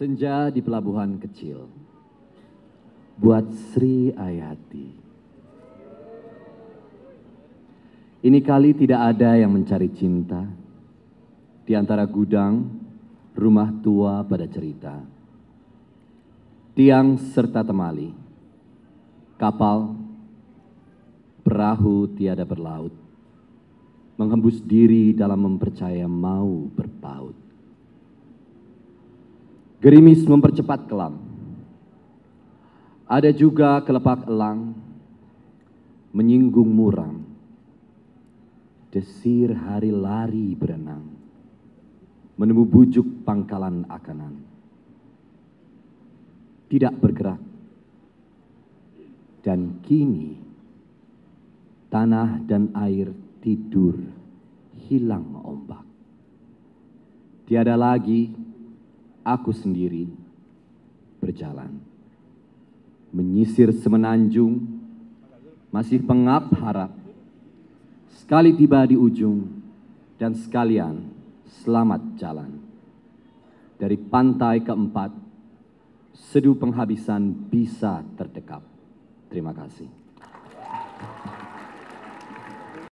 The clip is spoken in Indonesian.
Senja di pelabuhan kecil. Buat Sri Ayati. Ini kali tidak ada yang mencari cinta. Di antara gudang, rumah tua pada cerita. Tiang serta temali. Kapal, perahu tiada berlaut. Menghembus diri dalam mempercaya mau berpaut. Gerimis mempercepat kelam. Ada juga kelepak elang menyinggung muram. Desir hari lari berenang. Menemu bujuk pangkalan akanan. Tidak bergerak. Dan kini tanah dan air tidur hilang ombak. Tiada lagi aku sendiri berjalan. Menyisir semenanjung, masih pengap harap. Sekali tiba di ujung, dan sekalian selamat jalan. Dari pantai keempat, seduh penghabisan bisa terdekap. Terima kasih.